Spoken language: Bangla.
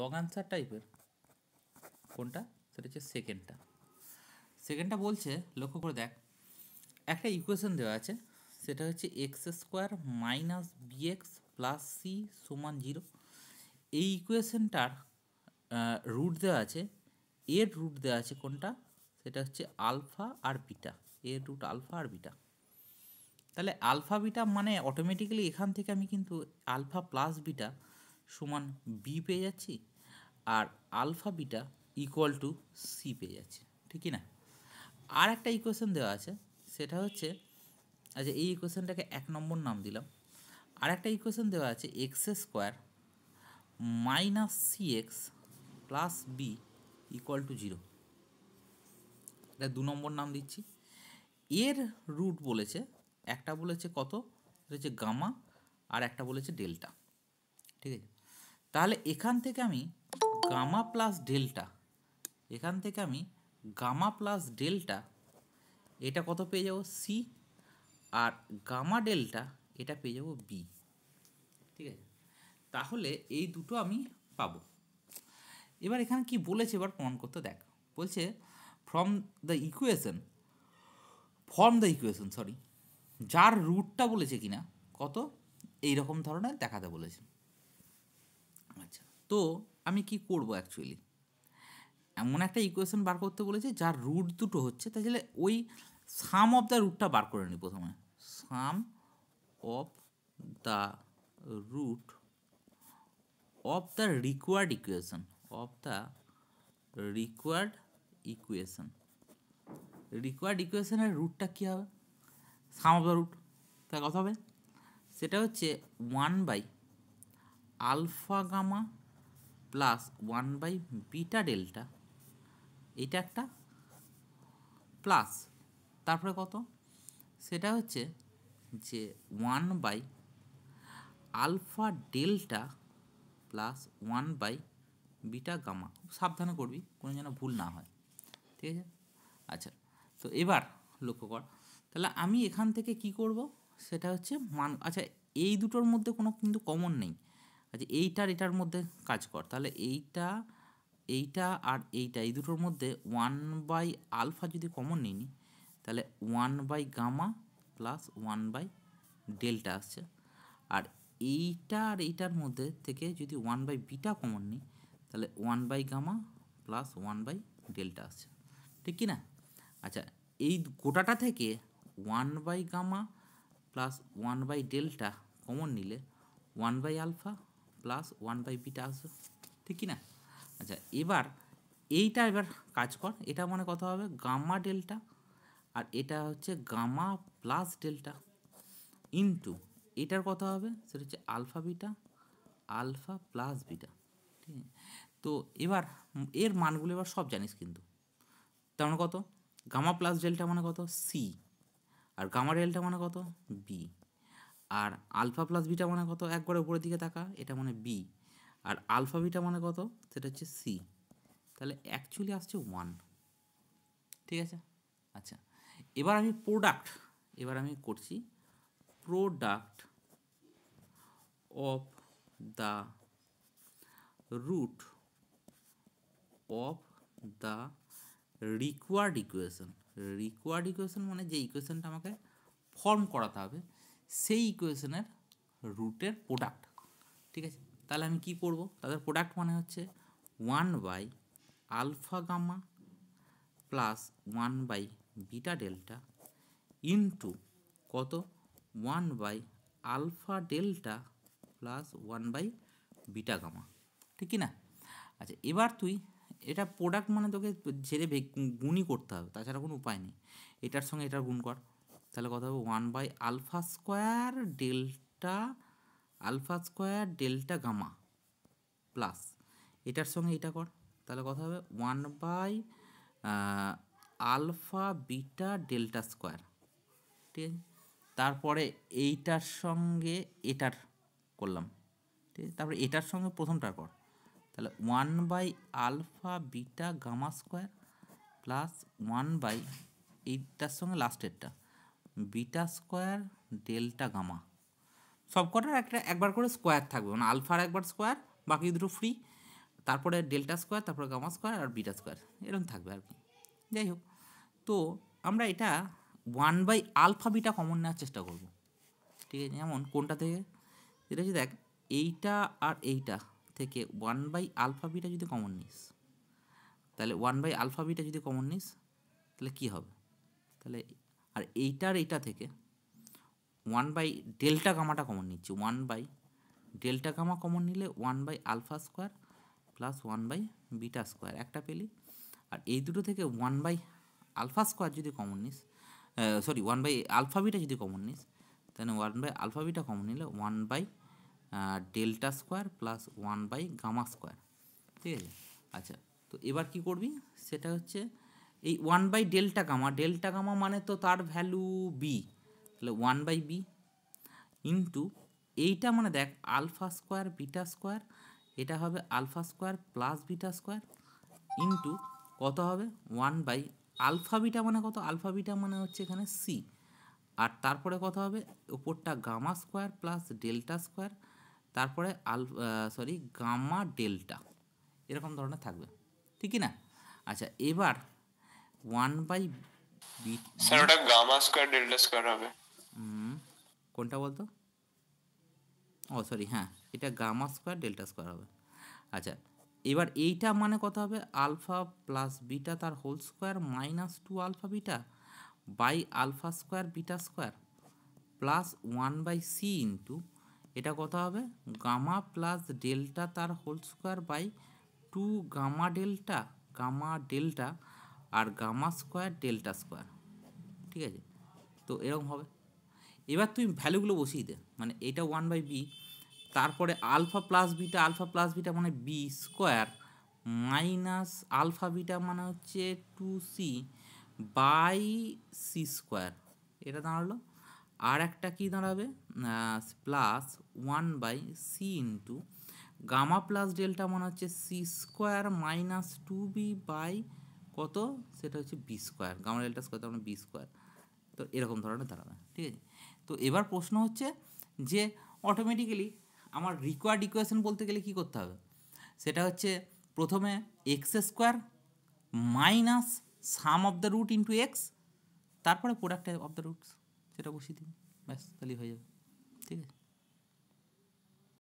লং আনসার টাইপের কোনটা সেটা হচ্ছে সেকেন্ডটা সেকেন্ডটা বলছে লক্ষ্য করে দেখ একটা ইকুয়েশন দেওয়া আছে সেটা হচ্ছে x square minus bx plus c সমান জিরো এই ইকুয়েশনটার রুট দেওয়া আছে এর রুট দেওয়া আছে কোনটা সেটা হচ্ছে আলফা আর বিটা এর রুট আলফা আর বিটা তাহলে আলফা বিটা মানে অটোমেটিক্যালি এখান থেকে আমি কিন্তু আলফা প্লাস বিটা সমান বি পেয়ে যাচ্ছি আর alpha beta equal to c পেয়ে যাচ্ছি ঠিকই না আর একটা ইকুয়েশন দেওয়া আছে সেটা হচ্ছে আচ্ছা এই ইকুয়েশনটাকে এক নম্বর নাম দিলাম আর একটা ইকুয়েশন দেওয়া আছে x square minus c x plus b equal to zero এটা দু নম্বর নাম দিচ্ছি এর রুট বলেছে একটা বলেছে কত হচ্ছে গামা আর একটা বলেছে ডেল্টা ঠিক আছে তাহলে এখান থেকে আমি গামা প্লাস ডেল্টা এখান থেকে আমি গামা প্লাস ডেল্টা এটা কত পেয়ে যাব সি আর গামা ডেল্টা এটা পেয়ে যাব বি ঠিক আছে তাহলে এই দুটো আমি পাবো এবার এখানে কি বলেছে এবার প্রমাণ করতে দেখ বলছে from the equation form the equation sorry যার রুটটা বলেছে কিনা কত এই রকম ধরনের দেখাতে বলেছে তো আমি কি করব অ্যাকচুয়ালি এমন একটা ইকুয়েশন বার করতে বলেছে যার রুট দুটো হচ্ছে তাহলে ওই সাম অফ দ্য রুটটা বার করে নিই প্রথমে sum of the root of the required equation of the required equation required ইকুয়েশনের রুটটা কী হবে সাম অফ দ্য রুট তার কথা হবে সেটা হচ্ছে one by alpha gamma plus one by beta delta এটা একটা প্লাস তারপরে কত সেটা হচ্ছে যে one by alpha delta plus one by beta gamma সাবধানে করবি কোনো যেন ভুল না হয় ঠিক আছে আচ্ছা তো এবার লক্ষ্য কর তাহলে আমি এখান থেকে কি করব সেটা হচ্ছে মান আচ্ছা এই দুটোর মধ্যে কোনো কিন্তু কমন নেই আচ্ছা এইটার এটার মধ্যে কাজ কর তাহলে এইটা এইটা আর এইটা এই দুটোর মধ্যে ওয়ান বাই আলফা যদি কমন নিই তাহলে one by gamma plus one by delta আসছে আর এইটা আর এইটার মধ্যে থেকে যদি ওয়ান বাই বিটা কমন নিই তাহলে one by gamma plus one by delta আসছে ঠিক কি না আচ্ছা এই গোটাটা থেকে one by gamma plus one by delta common নিলে one by alpha plus one by beta আসবে ঠিক কি না আচ্ছা এবার এইটা এবার কাজ কর এটা মানে কথা হবে গামা ডেল্টা আর এটা হচ্ছে গামা প্লাস ডেল্টা ইন্টু এটার কথা হবে সেটা হচ্ছে alpha beta alpha plus beta ঠিক আছে তো এবার এর মানগুলো এবার সব জানিস কিন্তু তেমন কত গামা প্লাস ডেল্টা মানে কত সি আর গামা ডেল্টা মানে কত বি আর আলফা প্লাস বিটা মানে কত একবারে উপরের দিকে তাকা এটা মানে বি আর আলফা বিটা মানে কত সেটা হচ্ছে সি তাহলে অ্যাকচুয়ালি আসছে ওয়ান ঠিক আছে আচ্ছা এবার আমি প্রোডাক্ট এবার আমি করছি product of the root of the required equation required equation মানে যে ইকুয়েশনটা আমাকে ফর্ম করাতে হবে সেই ইকুয়েশনের রুটের প্রোডাক্ট ঠিক আছে তাহলে আমি কি করব তাদের প্রোডাক্ট মানে হচ্ছে one by alpha gamma plus one by beta delta into কত one by alpha delta plus one by beta gamma ঠিক না আচ্ছা এবার তুই এটা প্রোডাক্ট মানে তোকে ছেড়ে গুণই করতে হবে তাছাড়া কোনো উপায় নেই এটার সঙ্গে এটার গুণ কর তাহলে কথা হবে one by alpha square delta alpha square delta gamma plus এটার সঙ্গে এটা কর তাহলে কথা হবে one by alpha beta delta square ঠিক আছে তারপরে এইটার সঙ্গে এটার করলাম ঠিক আছে তারপরে এটার সঙ্গে প্রথমটার কর তাহলে one by alpha beta gamma square plus one by এইটার সঙ্গে লাস্টেরটা বিটা স্কোয়ার ডেল্টা গামা সবকটার একটা একবার করে স্কোয়ার থাকবে মানে আলফার একবার স্কোয়ার বাকি দুটো ফ্রি তারপরে ডেল্টা স্কোয়ার তারপরে গামা স্কোয়ার আর বিটা স্কোয়ার এরকম থাকবে আর কি যাই হোক তো আমরা এটা one by alpha beta common নেওয়ার চেষ্টা করব ঠিক আছে যেমন কোনটা থেকে এটা হচ্ছে দেখ এইটা আর এইটা থেকে ওয়ান বাই আলফা বিটা যদি কমন নিস তাহলে ওয়ান বাই আলফা বিটা যদি কমন নিস তাহলে কী হবে তাহলে আর এইটার এইটা থেকে ওয়ান বাই ডেল্টা গামাটা কমন নিচ্ছি one by delta gamma common নিলে one by alpha square plus one by beta square একটা পেলি আর এই দুটো থেকে ওয়ান বাই আলফা স্কোয়ার যদি কমন নিস sorry one by alpha beta যদি কমন নিস তাহলে one by alpha beta common নিলে one by delta square plus one by gamma square ঠিক আছে আচ্ছা তো এবার কি করবি সেটা হচ্ছে এই one by delta gamma delta gamma মানে তো তার ভ্যালু বি তাহলে ওয়ান বাই বি ইন্টু এইটা মানে দেখ আলফা স্কোয়ার বিটা স্কোয়ার এটা হবে alpha square plus beta square into কত হবে ওয়ান বাই আলফা বিটা মানে কত আলফা বিটা মানে হচ্ছে এখানে সি আর তারপরে কত হবে ওপরটা gamma square plus delta square তারপরে আল সরি গামা ডেল্টা এরকম ধরনের থাকবে ঠিকই না আচ্ছা এবার ওয়ান বাই বি স্যার ওটা গামা স্কয়ার ডেল্টা স্কয়ার হবে কোনটা বলতো ও সরি হ্যাঁ এটা গামা স্কয়ার ডেল্টা স্কয়ার হবে আচ্ছা এবার এইটা মানে কত হবে আলফা প্লাস বিটা তার whole square minus two alpha beta by alpha square beta square plus one by c into এটা কত হবে গামা প্লাস ডেল্টা তার whole square by two gamma delta gamma delta আর গামা স্কোয়ার ডেল্টা স্কোয়ার ঠিক আছে তো এরকম হবে এবার তুমি ভ্যালুগুলো বসিয়ে দে মানে এটা ওয়ান বাই বি তারপরে alpha plus beta alpha plus beta মানে b square minus alpha beta মানে হচ্ছে two c by c square এটা দাঁড়ালো আর একটা কী দাঁড়াবে plus one by c into gamma plus delta মানে হচ্ছে c square minus two b by কত সেটা হচ্ছে বি স্কোয়ার গামা স্কোয়ার তার মানে বি স্কোয়ার তো এরকম ধরনের ধারণা ঠিক আছে তো এবার প্রশ্ন হচ্ছে যে অটোমেটিক্যালি আমার রিকোয়ার্ড ইকুয়েশন বলতে গেলে কি করতে হবে সেটা হচ্ছে প্রথমে x square minus sum of the root into x তারপরে প্রোডাক্ট অফ দ্য রুটস সেটা বসিয়ে দিন ব্যাস তাহলেই হয়ে যাবে ঠিক আছে